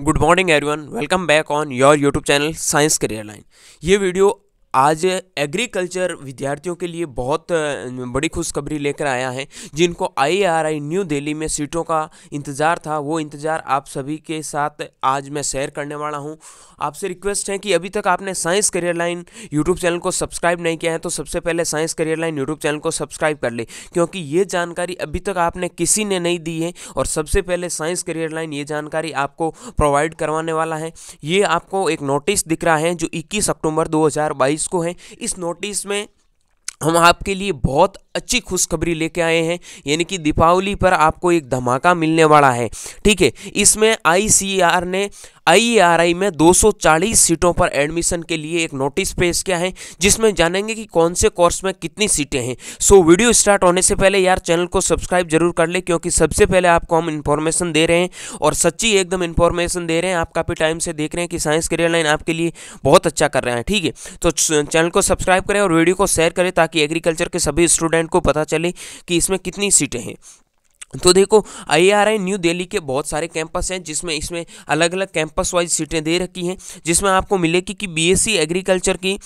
good morning everyone welcome back on your YouTube channel science career line ये video आज agriculture विद्यार्थियों के लिए बहुत बड़ी खुशखबरी लेकर आया है जिनको आईआरआई न्यू दिल्ली में सीटों का इंतज़ार था वो इंतज़ार आप सभी के साथ आज मैं शेयर करने वाला हूँ आपसे रिक्वेस्ट है कि अभी तक आपने science career line YouTube channel को सब्सक्राइब नहीं किया है तो सबसे पहले science career line YouTube channel को सब्सक्राइब कर ले क्योंकि ये जानकारी अभी तक आपने किसी ने नहीं दी है और सबसे पहले साइंस करियर लाइन ये जानकारी आपको प्रोवाइड करवाने वाला है ये आपको एक नोटिस दिख रहा है जो इक्कीस अक्टूबर दो नोटिस को है इस नोटिस में हम आपके लिए बहुत अच्छी खुशखबरी लेके आए हैं यानी कि दीपावली पर आपको एक धमाका मिलने वाला है ठीक है इसमें आईसीआर ने आईईआरआई e में 240 सीटों पर एडमिशन के लिए एक नोटिस पेश किया है जिसमें जानेंगे कि कौन से कोर्स में कितनी सीटें हैं सो वीडियो स्टार्ट होने से पहले यार चैनल को सब्सक्राइब जरूर कर ले क्योंकि सबसे पहले आपको हम इन्फॉर्मेशन दे रहे हैं और सच्ची एकदम इन्फॉर्मेशन दे रहे हैं आप काफ़ी टाइम से देख रहे हैं कि साइंस करियर लाइन आपके लिए बहुत अच्छा कर रहे हैं ठीक है तो चैनल को सब्सक्राइब करें और वीडियो को शेयर करें ताकि एग्रीकल्चर के सभी स्टूडेंट को पता चले कि इसमें कितनी सीटें हैं तो देखो I R I New Delhi के बहुत सारे कैंपस हैं जिसमें इसमें अलग अलग कैंपस वाइज सीटें दे रखी हैं जिसमें आपको मिलेगी कि बीएससी एग्रीकल्चर e की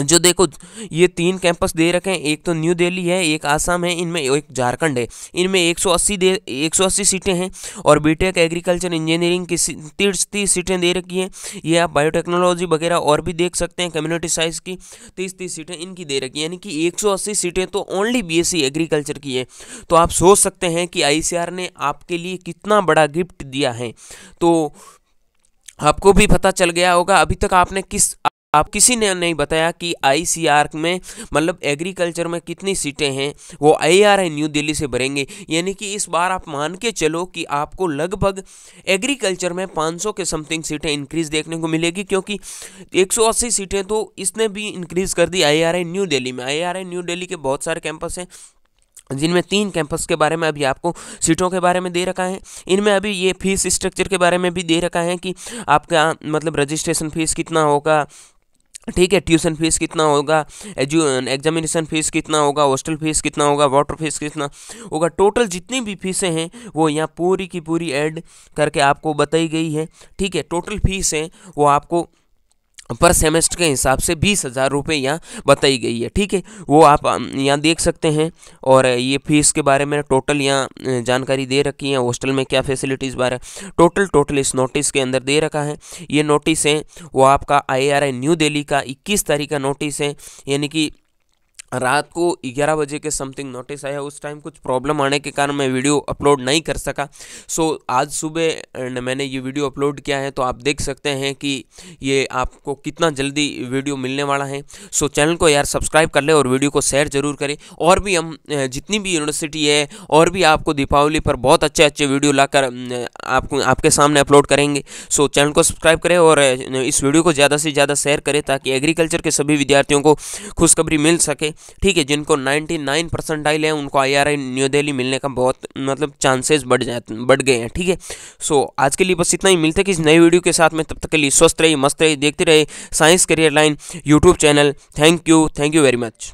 जो देखो ये तीन कैंपस दे रखे हैं एक तो न्यू दिल्ली है एक आसाम है इनमें एक झारखंड है इनमें 180 दे 180 सीटें हैं और बीटेक एग्रीकल्चर इंजीनियरिंग की तीस तीस सीटें दे रखी हैं ये आप बायोटेक्नोलॉजी वगैरह और भी देख सकते हैं कम्युनिटी साइंस की तीस तीस सीटें इनकी दे रखी यानी कि एक सीटें तो ओनली बी एग्रीकल्चर की है तो आप सोच सकते हैं कि आई ने आपके लिए कितना बड़ा गिफ्ट दिया है तो आपको भी पता चल गया होगा अभी तक आपने किस आप किसी ने नहीं बताया कि आई में मतलब एग्रीकल्चर में कितनी सीटें हैं वो आई न्यू दिल्ली से भरेंगे यानी कि इस बार आप मान के चलो कि आपको लगभग एग्रीकल्चर में 500 के समथिंग सीटें इंक्रीज देखने को मिलेगी क्योंकि 180 सीटें तो इसने भी इंक्रीज कर दी आई न्यू दिल्ली में आई न्यू दिल्ली के बहुत सारे कैंपस हैं जिनमें तीन कैंपस के बारे में अभी आपको सीटों के बारे में दे रखा है इनमें अभी ये फीस स्ट्रक्चर के बारे में भी दे रखा है कि आपका मतलब रजिस्ट्रेशन फीस कितना होगा ठीक है ट्यूशन फीस कितना होगा एजु एग्जामिनेशन फीस कितना होगा हॉस्टल फीस कितना होगा वाटर फीस कितना होगा टोटल जितनी भी फीसें हैं वो यहाँ पूरी की पूरी ऐड करके आपको बताई गई है ठीक है टोटल फीस है वो आपको पर सेमेस्टर के हिसाब से बीस हज़ार रुपये यहाँ बताई गई है ठीक है वो आप यहाँ देख सकते हैं और ये फीस के बारे में टोटल यहाँ जानकारी दे रखी है हॉस्टल में क्या फैसिलिटीज़ बारे टोटल टोटल इस नोटिस के अंदर दे रखा है ये नोटिस है वो आपका आईआरआई न्यू दिल्ली का इक्कीस तारीख का नोटिस है यानी कि रात को 11 बजे के समथिंग नोटिस आया उस टाइम कुछ प्रॉब्लम आने के कारण मैं वीडियो अपलोड नहीं कर सका सो so, आज सुबह मैंने ये वीडियो अपलोड किया है तो आप देख सकते हैं कि ये आपको कितना जल्दी वीडियो मिलने वाला है सो so, चैनल को यार सब्सक्राइब कर ले और वीडियो को शेयर जरूर करें और भी हम जितनी भी यूनिवर्सिटी है और भी आपको दीपावली पर बहुत अच्छे अच्छे वीडियो ला कर आपको आपके सामने अपलोड करेंगे सो so, चैनल को सब्सक्राइब करें और इस वीडियो को ज़्यादा से ज़्यादा शेयर करें ताकि एग्रीकल्चर के सभी विद्यार्थियों को खुशखबरी मिल सके ठीक है जिनको 99 नाइन परसेंटाइल है उनको आई न्यू दिल्ली मिलने का बहुत मतलब चांसेस बढ़ जाए बढ़ गए हैं ठीक है सो आज के लिए बस इतना ही मिलते किसी नई वीडियो के साथ में तब तक के लिए स्वस्थ रहिए मस्त रहिए देखते रहे science career line YouTube channel thank you thank you very much